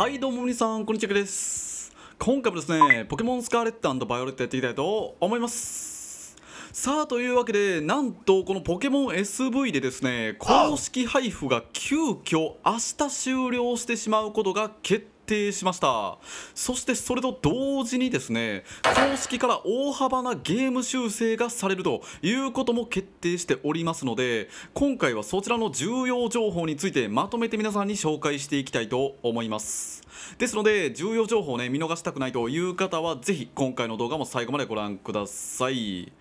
はいどうもみさんこんにちはです今回もですねポケモンスカーレットバイオレットやっていきたいと思いますさあというわけでなんとこのポケモン SV でですね公式配布が急遽明日終了してしまうことが決定しましたそしてそれと同時にですね公式から大幅なゲーム修正がされるということも決定しておりますので今回はそちらの重要情報についてまとめて皆さんに紹介していきたいと思いますですので重要情報をね見逃したくないという方は是非今回の動画も最後までご覧ください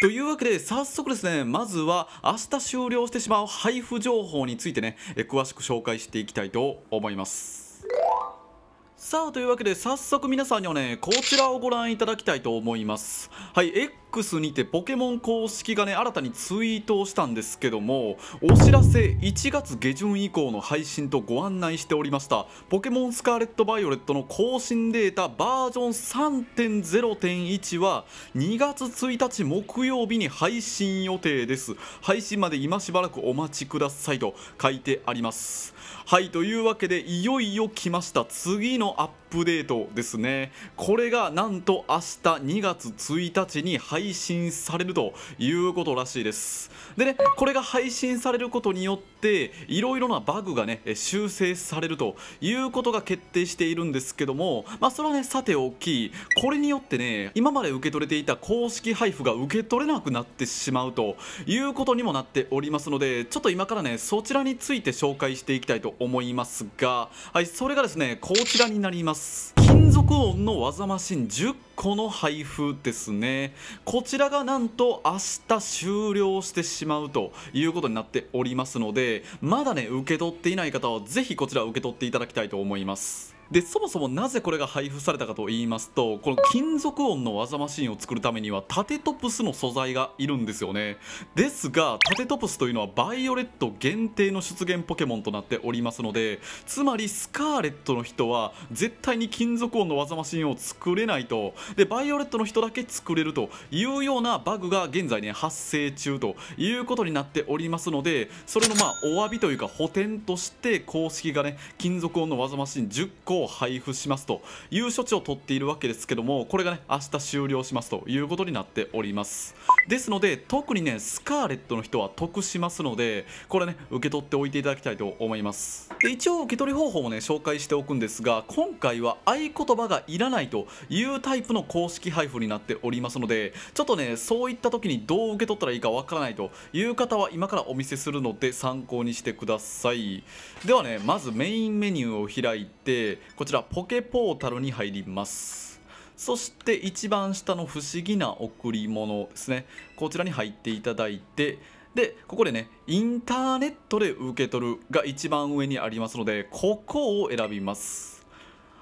というわけで早速ですねまずは明日終了してしまう配布情報についてね詳しく紹介していきたいと思います。さあというわけで早速皆さんにはねこちらをご覧いただきたいと思いますはい X にてポケモン公式がね新たにツイートをしたんですけどもお知らせ1月下旬以降の配信とご案内しておりましたポケモンスカーレット・バイオレットの更新データバージョン3.0.1は2月1日木曜日に配信予定です配信まで今しばらくお待ちくださいと書いてありますはいというわけでいよいよ来ました次のアップップデートですねこれがなんと明日2月1日に配信されるということらしいですでねこれが配信されることによってっていろいろなバグがね修正されるということが決定しているんですけどもまあそれはねさておきこれによってね今まで受け取れていた公式配布が受け取れなくなってしまうということにもなっておりますのでちょっと今からねそちらについて紹介していきたいと思いますがはいそれがですねこちらになります連続音の技マシン10個の配布ですねこちらがなんと明日終了してしまうということになっておりますのでまだね受け取っていない方はぜひこちら受け取っていただきたいと思いますでそもそもなぜこれが配布されたかと言いますとこの金属音の技マシンを作るためには縦トプスの素材がいるんですよねですが縦トプスというのはバイオレット限定の出現ポケモンとなっておりますのでつまりスカーレットの人は絶対に金属音の技マシンを作れないとでバイオレットの人だけ作れるというようなバグが現在ね発生中ということになっておりますのでそれのまあお詫びというか補填として公式がね金属音の技マシン10個を配布しますという処置を取っているわけですけどもこれがね明日終了しますということになっておりますですので特にねスカーレットの人は得しますのでこれね受け取っておいていただきたいと思いますで一応受け取り方法もね紹介しておくんですが今回は合言葉がいらないというタイプの公式配布になっておりますのでちょっとねそういった時にどう受け取ったらいいかわからないという方は今からお見せするので参考にしてくださいではねまずメインメニューを開いてこちらポケポータルに入りますそして一番下の不思議な贈り物ですねこちらに入っていただいてでここでねインターネットで受け取るが一番上にありますのでここを選びます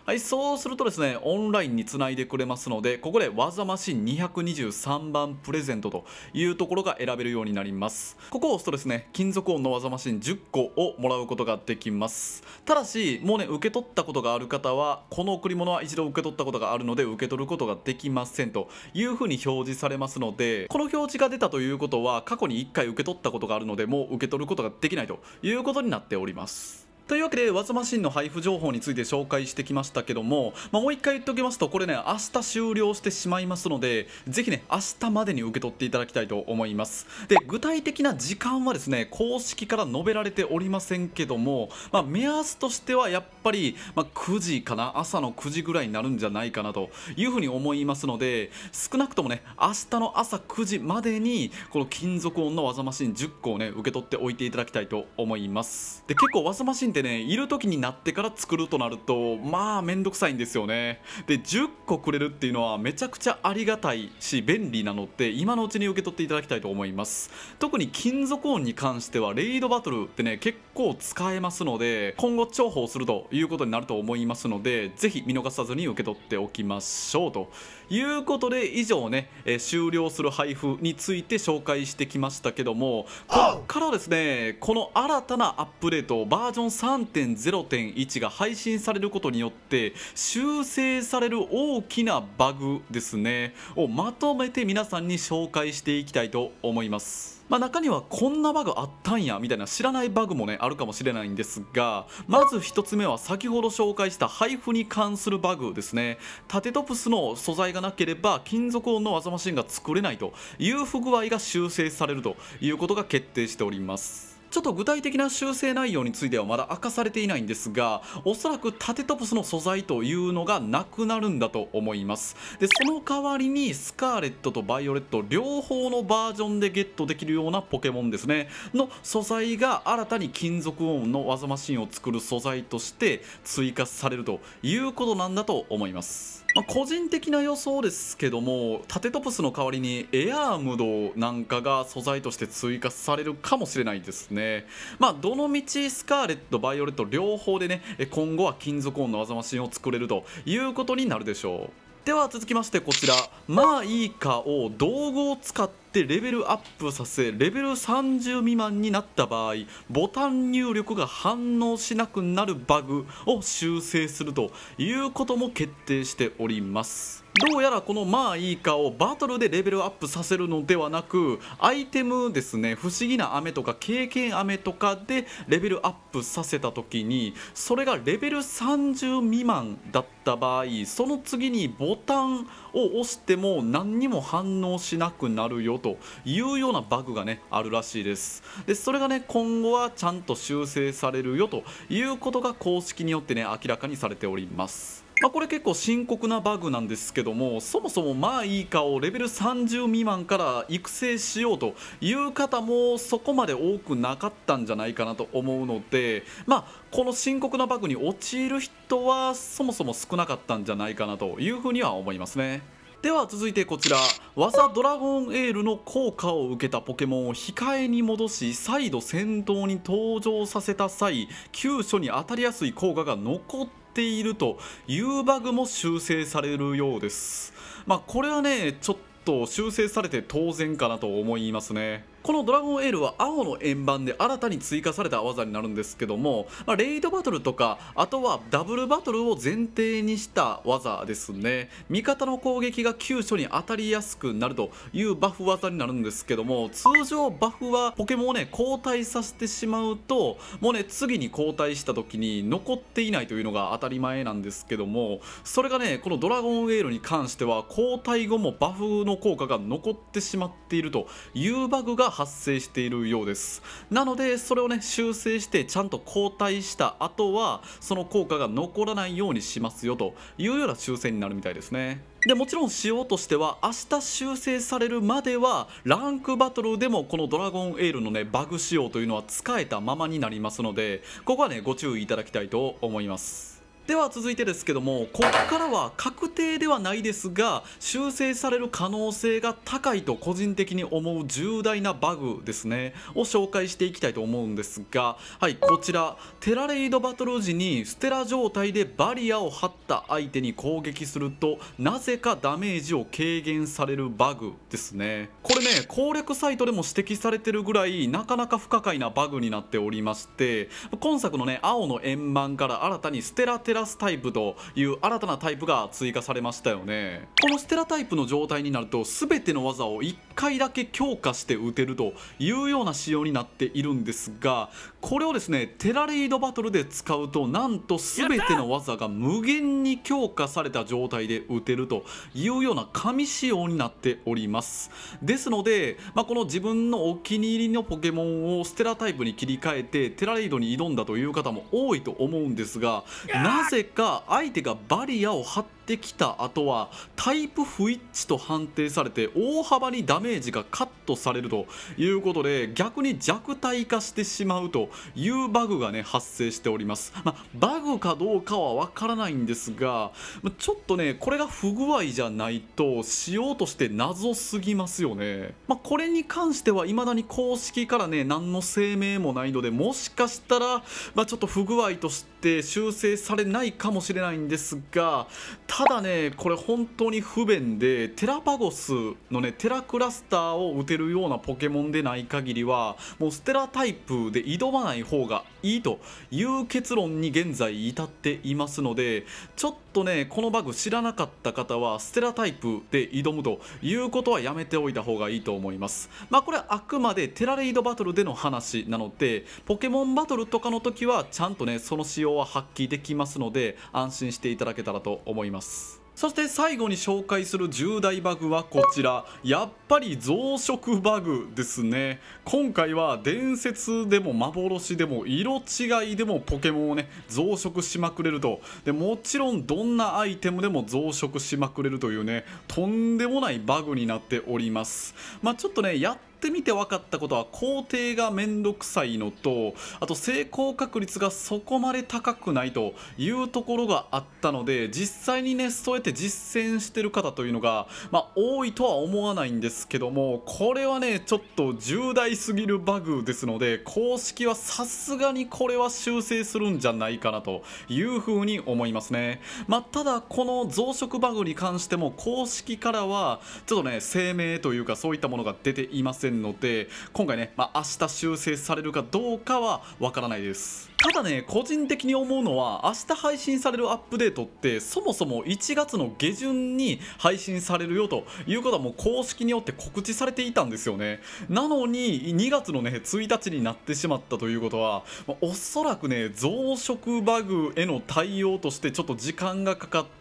はい、そうするとですねオンラインにつないでくれますのでここで技マシン223番プレゼントというところが選べるようになりますここを押すとですね金属音の技マシン10個をもらうことができますただしもうね受け取ったことがある方はこの贈り物は一度受け取ったことがあるので受け取ることができませんというふうに表示されますのでこの表示が出たということは過去に1回受け取ったことがあるのでもう受け取ることができないということになっておりますというわけで、ワズマシンの配布情報について紹介してきましたけども、まあ、もう一回言っておきますと、これね、明日終了してしまいますので、ぜひね、明日までに受け取っていただきたいと思います。で、具体的な時間はですね、公式から述べられておりませんけども、まあ、目安としてはやっぱり、まあ、9時かな、朝の9時ぐらいになるんじゃないかなというふうに思いますので、少なくともね、明日の朝9時までに、この金属音の技マシン10個をね、受け取っておいていただきたいと思います。で、結構技マシンってねいる時になってから作るとなるとまあめんどくさいんですよねで10個くれるっていうのはめちゃくちゃありがたいし便利なので今のうちに受け取っていただきたいと思います特に金属音に関してはレイドバトルってね結構使えますので今後重宝するということになると思いますので是非見逃さずに受け取っておきましょうということで以上ね、え終了する配布について紹介してきましたけどもここからですねこの新たなアップデートバージョン3.0.1が配信されることによって修正される大きなバグですねをまとめて皆さんに紹介していきたいと思います。まあ、中にはこんなバグあったんやみたいな知らないバグもねあるかもしれないんですがまず1つ目は先ほど紹介した配布に関するバグですね縦トプスの素材がなければ金属音の技マシンが作れないという不具合が修正されるということが決定しておりますちょっと具体的な修正内容についてはまだ明かされていないんですがおそらく縦トプスの素材というのがなくなるんだと思いますでその代わりにスカーレットとバイオレット両方のバージョンでゲットできるようなポケモンですねの素材が新たに金属音の技マシンを作る素材として追加されるということなんだと思いますまあ、個人的な予想ですけども縦トプスの代わりにエアームドなんかが素材として追加されるかもしれないですねまあどの道スカーレットバイオレット両方でね今後は金属音のわざましを作れるということになるでしょうでは続きましてこちらまあいいかを道具を使ってでレベルアップさせレベル30未満になった場合ボタン入力が反応しなくなるバグを修正するということも決定しておりますどうやらこの「まあいいか」をバトルでレベルアップさせるのではなくアイテムですね不思議な飴とか経験飴とかでレベルアップさせた時にそれがレベル30未満だった場合その次にボタンを押しても何にも反応しなくなるよというようなバグがねあるらしいですでそれがね今後はちゃんと修正されるよということが公式によってね明らかにされておりますまあ、これ結構深刻なバグなんですけどもそもそもまあいいかをレベル30未満から育成しようという方もそこまで多くなかったんじゃないかなと思うのでまあこの深刻なバグに陥る人はそもそも少なかったんじゃないかなというふうには思いますね。では続いてこちら技ドラゴンエールの効果を受けたポケモンを控えに戻し再度戦闘に登場させた際急所に当たりやすい効果が残ってているというバグも修正されるようです。まあ、これはね、ちょっと修正されて当然かなと思いますね。このドラゴンエールは青の円盤で新たに追加された技になるんですけども、まあ、レイドバトルとかあとはダブルバトルを前提にした技ですね味方の攻撃が急所に当たりやすくなるというバフ技になるんですけども通常バフはポケモンをね交代させてしまうともうね次に交代した時に残っていないというのが当たり前なんですけどもそれがねこのドラゴンエールに関しては交代後もバフの効果が残ってしまっているというバグが発生しているようですなのでそれをね修正してちゃんと交代した後はその効果が残らないようにしますよというような修正になるみたいですねでもちろん仕様としては明日修正されるまではランクバトルでもこのドラゴンエールのねバグ仕様というのは使えたままになりますのでここはねご注意いただきたいと思いますでは続いてですけどもここからは確定ではないですが修正される可能性が高いと個人的に思う重大なバグですねを紹介していきたいと思うんですがはいこちらテラレイドバトル時にステラ状態でバリアを張った相手に攻撃するとなぜかダメージを軽減されるバグですねこれね攻略サイトでも指摘されてるぐらいなかなか不可解なバグになっておりまして今作のね青の円満から新たにステラテララスタイプという新たなタイプが追加されましたよねこのステラタイプの状態になると全ての技を1回だけ強化して打てるというような仕様になっているんですがこれをですねテラリードバトルで使うとなんと全ての技が無限に強化された状態で打てるというような神仕様になっておりますですので、まあ、この自分のお気に入りのポケモンをステラタイプに切り替えてテラリードに挑んだという方も多いと思うんですがなぜか相手がバリアを張ってってきた後はタイプ不一致と判定されて大幅にダメージがカットされるということで逆に弱体化してしまうというバグがね発生しております、まあ、バグかどうかはわからないんですがちょっとねこれが不具合じゃないとしようとして謎すぎますよね、まあ、これに関しては未だに公式からね何の声明もないのでもしかしたら、まあ、ちょっと不具合としてって修正されないかもしれないんですがただねこれ本当に不便でテラパゴスのねテラクラスターを打てるようなポケモンでない限りはもうステラタイプで挑まない方がいいという結論に現在至っていますのでちょっとねこのバグ知らなかった方はステラタイプで挑むということはやめておいた方がいいと思いますまあこれはあくまでテラレイドバトルでの話なのでポケモンバトルとかの時はちゃんとねその仕様は発揮できますので安心していただけたらと思いますそして最後に紹介する重大バグはこちらやっぱり増殖バグですね今回は伝説でも幻でも色違いでもポケモンをね増殖しまくれるとでもちろんどんなアイテムでも増殖しまくれるというねとんでもないバグになっておりますまあ、ちょっとねやっってみて分かったことは工程が面倒くさいのとあと成功確率がそこまで高くないというところがあったので実際にねそうやって実践してる方というのが、まあ、多いとは思わないんですけどもこれはねちょっと重大すぎるバグですので公式はさすがにこれは修正するんじゃないかなというふうに思いますね、まあ、ただこの増殖バグに関しても公式からはちょっとね声明というかそういったものが出ていますせんので今回ね、まあ、明日修正されるかどうかはわからないです。ただね個人的に思うのは明日配信されるアップデートってそもそも1月の下旬に配信されるよということはもう公式によって告知されていたんですよねなのに2月のね1日になってしまったということはおそらくね増殖バグへの対応としてちょっと時間がかかって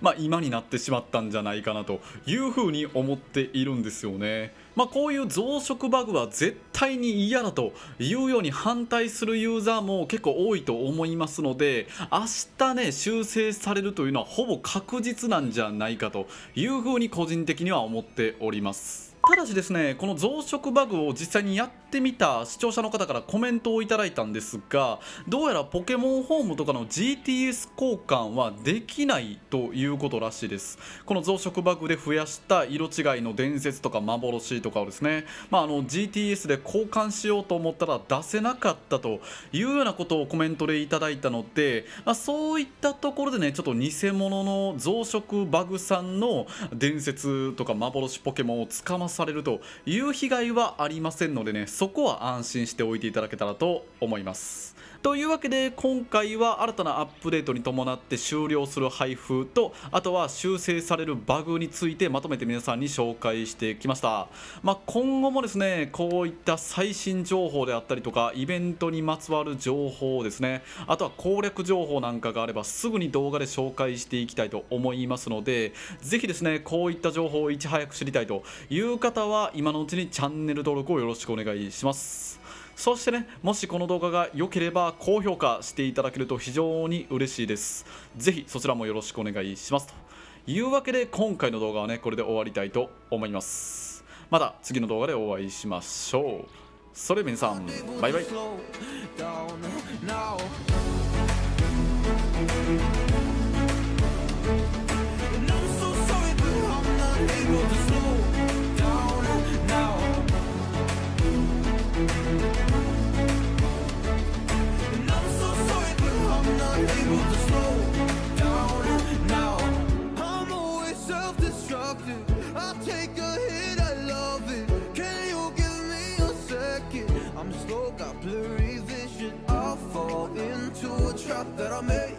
まあ、今になってしまったんじゃないかなというふに思っているんですよね。まあ、こういう増殖バグは絶対に嫌だというように反対するユーザーも結結構多いと思いますので明日ね修正されるというのはほぼ確実なんじゃないかというふうに個人的には思っておりますただしですねこの増殖バグを実際にやっってみた視聴者の方からコメントをいただいたんですがどうやらポケモンホームとかの GTS 交換はできないということらしいですこの増殖バグで増やした色違いの伝説とか幻とかをですね、まあ、あの GTS で交換しようと思ったら出せなかったというようなことをコメントでいただいたので、まあ、そういったところでねちょっと偽物の増殖バグさんの伝説とか幻ポケモンをつかまされるという被害はありませんのでねそそこは安心して置いていただけたらと思いますというわけで今回は新たなアップデートに伴って終了する配布とあとは修正されるバグについてまとめて皆さんに紹介してきました、まあ、今後もですねこういった最新情報であったりとかイベントにまつわる情報ですねあとは攻略情報なんかがあればすぐに動画で紹介していきたいと思いますのでぜひですねこういった情報をいち早く知りたいという方は今のうちにチャンネル登録をよろしくお願いしますそしてねもしこの動画が良ければ高評価していただけると非常に嬉しいですぜひそちらもよろしくお願いしますというわけで今回の動画はねこれで終わりたいと思いますまた次の動画でお会いしましょうそれでは皆さんバイバイ me.